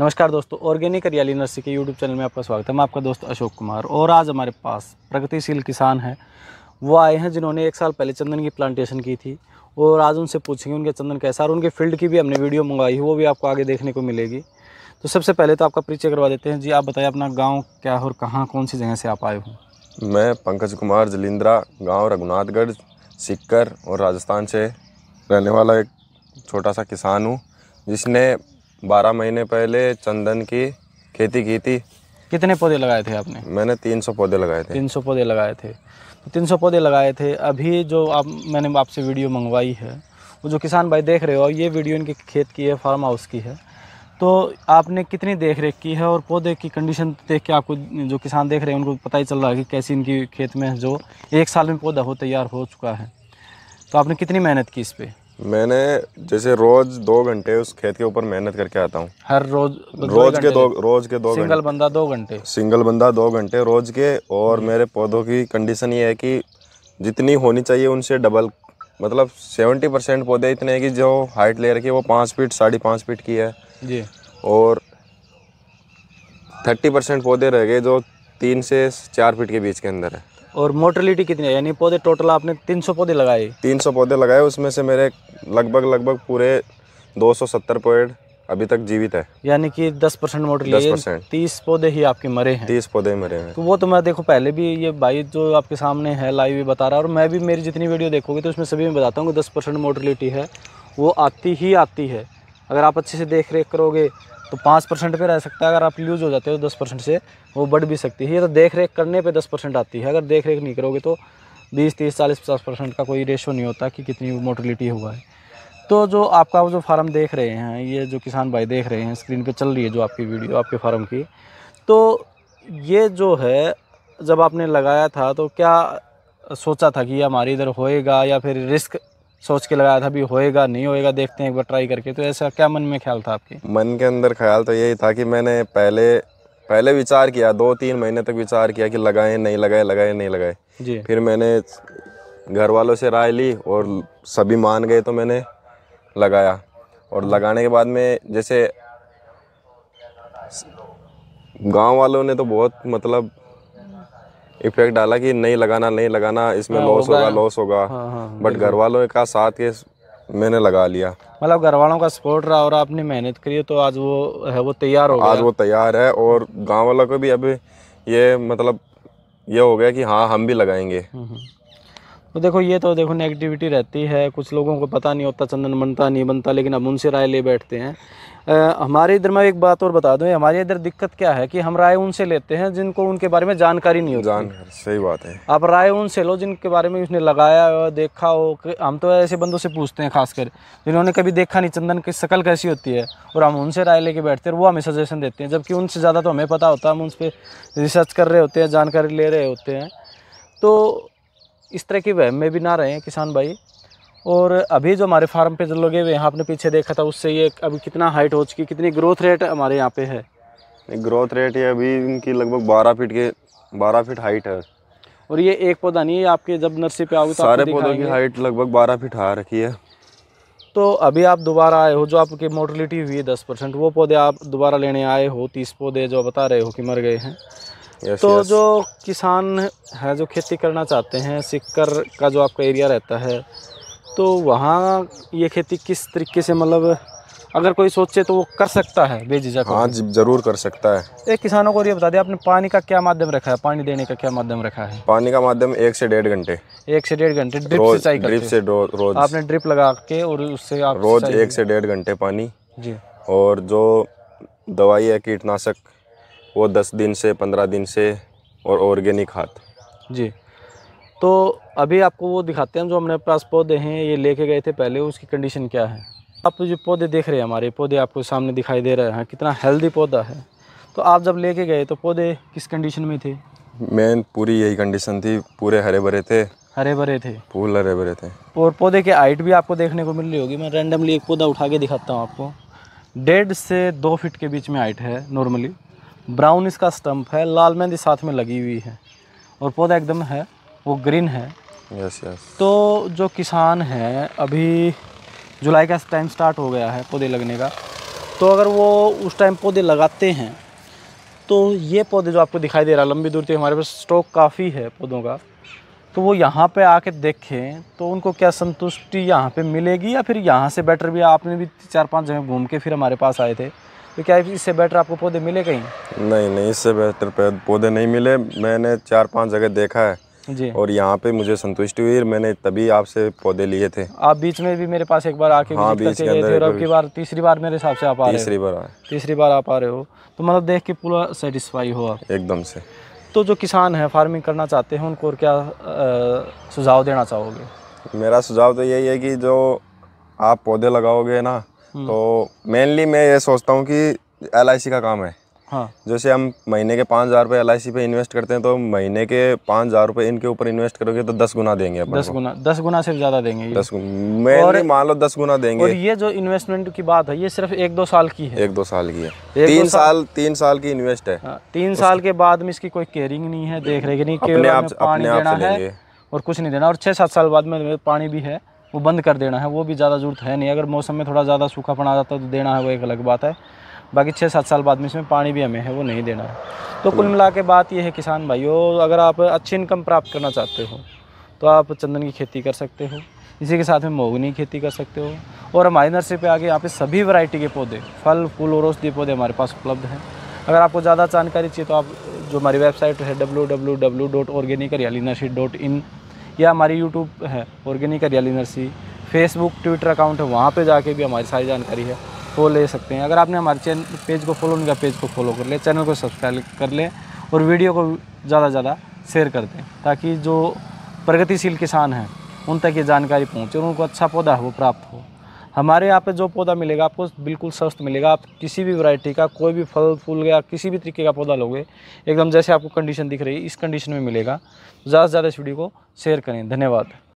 नमस्कार दोस्तों organic Hariyali nursery के यूट्यूब चैनल में आपका स्वागत है मैं आपका दोस्त अशोक कुमार और आज हमारे पास प्रगतिशील किसान हैं वो आए हैं जिन्होंने एक साल पहले चंदन की प्लांटेशन की थी और आज उनसे पूछेंगे उनके चंदन कैसा और उनके फील्ड की भी हमने वीडियो मंगाई है वो भी आपको आगे देखने को मिलेगी तो सबसे पहले तो आपका परिचय करवा देते हैं जी आप बताइए अपना गाँव क्या और कहाँ कौन सी जगह से आप आए हूँ मैं पंकज कुमार जलिंद्रा गाँव रघुनाथगढ़ सिक्कर और राजस्थान से रहने वाला एक छोटा सा किसान हूँ जिसने बारह महीने पहले चंदन की खेती की थी कितने पौधे लगाए थे आपने मैंने तीन सौ पौधे लगाए थे तीन सौ पौधे लगाए थे तो तीन सौ पौधे लगाए थे अभी जो आप मैंने आपसे वीडियो मंगवाई है वो जो किसान भाई देख रहे हो ये वीडियो इनके खेत की है फार्म हाउस की है तो आपने कितनी देख रेख की है और पौधे की कंडीशन देख के आपको जो किसान देख रहे हैं उनको पता ही चल रहा है कि कैसी इनकी खेत में जो एक साल में पौधा हो तैयार हो चुका है तो आपने कितनी मेहनत की इस पर मैंने जैसे रोज दो घंटे उस खेत के ऊपर मेहनत करके आता हूँ हर रोज रोज के दो रोज के दो सिंगल बंदा दो घंटे सिंगल बंदा दो घंटे रोज के और मेरे पौधों की कंडीशन ये है कि जितनी होनी चाहिए उनसे डबल मतलब सेवेंटी परसेंट पौधे इतने हैं कि जो हाइट ले रखी है वो पाँच फीट साढ़े पाँच फीट की है जी और थर्टी परसेंट पौधे रह गए जो तीन से चार फीट के बीच के अंदर है और मोटरलिटी कितनी है यानी पौधे टोटल आपने 300 पौधे लगाए 300 पौधे लगाए उसमें से मेरे लगभग लगभग पूरे 270 पेड़ अभी तक जीवित है यानी कि 10 परसेंट मोटर लिए तीस पौधे ही आपके मरे हैं तीस पौधे मरे हैं तो वो तो मैं देखो पहले भी ये भाई जो आपके सामने है लाइव भी बता रहा है और मैं भी मेरी जितनी वीडियो देखोगे तो उसमें सभी में बताता हूँ कि दस परसेंट मोटरलिटी है वो आती ही आती है अगर आप अच्छे से देख रेख करोगे तो पाँच परसेंट पर रह सकता है अगर आप लूज़ हो जाते हो तो दस परसेंट से वो बढ़ भी सकती है ये तो देख रेख करने पे दस परसेंट आती है अगर देख रेख नहीं करोगे तो बीस तीस चालीस पचास परसेंट का कोई रेशो नहीं होता कि कितनी मोटिलिटी हुआ है तो जो आपका जो फार्म देख रहे हैं ये जो किसान भाई देख रहे हैं स्क्रीन पर चल रही है जो आपकी वीडियो आपके फार्म की तो ये जो है जब आपने लगाया था तो क्या सोचा था कि ये हमारे इधर होएगा या फिर रिस्क सोच के लगाया था अभी होएगा नहीं होएगा देखते हैं एक बार ट्राई करके तो ऐसा क्या मन में ख्याल था आपके मन के अंदर ख्याल तो यही था कि मैंने पहले पहले विचार किया दो तीन महीने तक विचार किया कि लगाए नहीं लगाए लगाए नहीं लगाए जी फिर मैंने घर वालों से राय ली और सभी मान गए तो मैंने लगाया और लगाने के बाद में जैसे गांव वालों ने तो बहुत मतलब इफेक्ट डाला कि नहीं लगाना नहीं लगाना इसमें लॉस हाँ, होगा लॉस होगा बट घर वालों का साथ के मैंने लगा लिया मतलब घर वालों का सपोर्ट रहा और आपने मेहनत करी तो आज वो है वो तैयार हो आज वो तैयार है और गांव वालों को भी अभी ये मतलब ये हो गया कि हाँ हम भी लगाएंगे हम्म, हम्म। तो देखो ये तो देखो नेगेटिविटी रहती है कुछ लोगों को पता नहीं होता चंदन बनता नहीं बनता लेकिन हम उनसे राय ले बैठते हैं आ, हमारे इधर मैं एक बात और बता दूं हमारे इधर दिक्कत क्या है कि हम राय उनसे लेते हैं जिनको उनके बारे में जानकारी नहीं होती जानकारी सही बात है आप राय उनसे लो जिनके बारे में उसने लगाया हो देखा हो हम तो ऐसे बंदों से पूछते हैं खासकर जिन्होंने कभी देखा नहीं चंदन की शक्ल कैसी होती है और हम उनसे राय लेके बैठते हैं वो हमें सजेशन देते हैं जबकि उनसे ज़्यादा तो हमें पता होता है हम उन पर रिसर्च कर रहे होते हैं जानकारी ले रहे होते हैं तो इस तरह की वहम में भी ना हैं किसान भाई और अभी जो हमारे फार्म पे जो लगे हुए हैं आपने पीछे देखा था उससे ये अभी कितना हाइट हो चुकी कितनी ग्रोथ रेट हमारे यहाँ पे है ग्रोथ रेट ये अभी इनकी लगभग बारह फीट के बारह फीट हाइट है और ये एक पौधा नहीं है आपके जब नर्सरी पे आओ तो सारे पौधों की हाइट लगभग बारह फीट आ रखी है तो अभी आप दोबारा आए हो जो आपकी मोटिलिटी हुई है दस परसेंट वो पौधे आप दोबारा लेने आए हो तीस पौधे जो बता रहे हो कि मर गए हैं yes, तो yes. जो किसान है जो खेती करना चाहते हैं सिक्कर का जो आपका एरिया रहता है तो वहाँ ये खेती किस तरीके से मतलब अगर कोई सोचे तो वो कर सकता है बेझिझक हाँ जरूर कर सकता है एक किसानों को ये बता दें आपने पानी का क्या माध्यम रखा है पानी देने का क्या माध्यम रखा है पानी का माध्यम एक से डेढ़ घंटे एक से डेढ़ घंटे ड्रिप सिंचाई ड्रिप से रोज आपने ड्रिप लगा के और उससे आप रोज एक से डेढ़ घंटे पानी जी और जो दवाई है कीटनाशक वो दस दिन से पंद्रह दिन से और ऑर्गेनिक खाद जी तो अभी आपको वो दिखाते हैं जो हमने पास पौधे हैं ये लेके गए थे पहले उसकी कंडीशन क्या है आप जो पौधे देख रहे हैं हमारे पौधे आपको सामने दिखाई दे रहे हैं कितना हेल्दी पौधा है तो आप जब लेके गए तो पौधे किस कंडीशन में थे मेन पूरी यही कंडीशन थी पूरे हरे भरे थे हरे भरे थे फूल हरे भरे थे और पौधे की हाइट भी आपको देखने को मिल रही होगी मैं रैंडमली एक पौधा उठा के दिखाता हूँ आपको डेढ़ से दो फिट के बीच में हाइट है नॉर्मली ब्राउन इसका स्टम्प है लाल मेहंदी साथ में लगी हुई है और पौधा एकदम है वो ग्रीन है यस यस तो जो किसान है अभी जुलाई का टाइम स्टार्ट हो गया है पौधे लगने का तो अगर वो उस टाइम पौधे लगाते हैं तो ये पौधे जो आपको दिखाई दे रहा है लंबी दूर तक तो हमारे पास स्टॉक काफ़ी है पौधों का तो वो यहाँ पे आके देखें तो उनको क्या संतुष्टि यहाँ पे मिलेगी या फिर यहाँ से बेटर भी आपने भी चार पांच जगह घूम के फिर हमारे पास आए थे तो क्या इससे बेटर आपको पौधे मिले कहीं नहीं नहीं इससे बेहतर पौधे नहीं मिले मैंने चार पांच जगह देखा है जी और यहाँ पे मुझे संतुष्टि हुई मैंने तभी आपसे पौधे लिए थे आप बीच में भी मेरे पास एक बार आके हाँ, बीच के और अब की बार तीसरी बार मेरे हिसाब से आप आ तीसरी बार आए तीसरी बार आप आ रहे हो तो मतलब देख के पूरा सेटिस्फाई हो एकदम से तो जो किसान है फार्मिंग करना चाहते हैं उनको और क्या सुझाव देना चाहोगे मेरा सुझाव तो यही है कि जो आप पौधे लगाओगे ना तो मेनली मैं ये सोचता हूँ कि एल का काम है हाँ जैसे हम महीने के पाँच हज़ार रुपये एल आई सी पे इन्वेस्ट करते हैं तो महीने के पाँच हज़ार रुपये इनके ऊपर इन्वेस्ट करोगे तो दस गुना देंगे दस गुना दस गुना सिर्फ ज़्यादा देंगे दस गुना और मान लो दस गुना देंगे और ये जो इन्वेस्टमेंट की बात है ये सिर्फ एक दो साल की है एक दो साल की है तीन साल, तीन साल की इन्वेस्ट है हाँ, तीन साल के बाद में इसकी कोई केयरिंग नहीं है देख रेख नहीं पानी और कुछ नहीं देना और छः सात साल बाद में पानी भी है वो बंद कर देना है वो भी ज़्यादा ज़रूरत है नहीं अगर मौसम में थोड़ा ज़्यादा सूखापन आ जाता है तो देना है वो एक अलग बात है बाकी छः सात साल बाद में इसमें पानी भी हमें है वो नहीं देना है तो कुल तो- मिला के बात यह है किसान भाइयों अगर आप अच्छी इनकम प्राप्त करना चाहते हो तो आप चंदन की खेती कर सकते हो इसी के साथ में मोगनी की खेती कर सकते हो और हमारी नर्सरी पे आगे यहाँ पे सभी वैरायटी के पौधे फल फूल और औषधि पौधे हमारे पास उपलब्ध हैं अगर आपको ज़्यादा जानकारी चाहिए तो आप जो हमारी वेबसाइट है W W W dot organic Hariyali nursery dot in या हमारी यूट्यूब है organic Hariyali nursery Facebook Twitter account है वहाँ पर जाके भी हमारी सारी जानकारी है वो ले सकते हैं अगर आपने हमारे चैनल पेज को फॉलो नहीं किया पेज को फॉलो कर लें चैनल को सब्सक्राइब कर लें और वीडियो को ज़्यादा से ज़्यादा शेयर कर दें ताकि जो प्रगतिशील किसान हैं उन तक ये जानकारी पहुँचे और उनको अच्छा पौधा है वो प्राप्त हो हमारे यहाँ पे जो पौधा मिलेगा आपको बिल्कुल सस्त मिलेगा आप किसी भी वैरायटी का कोई भी फल फूल या किसी भी तरीके का पौधा लोगे एकदम जैसे आपको कंडीशन दिख रही है इस कंडीशन में मिलेगा ज़्यादा से ज़्यादा इस वीडियो को शेयर करें धन्यवाद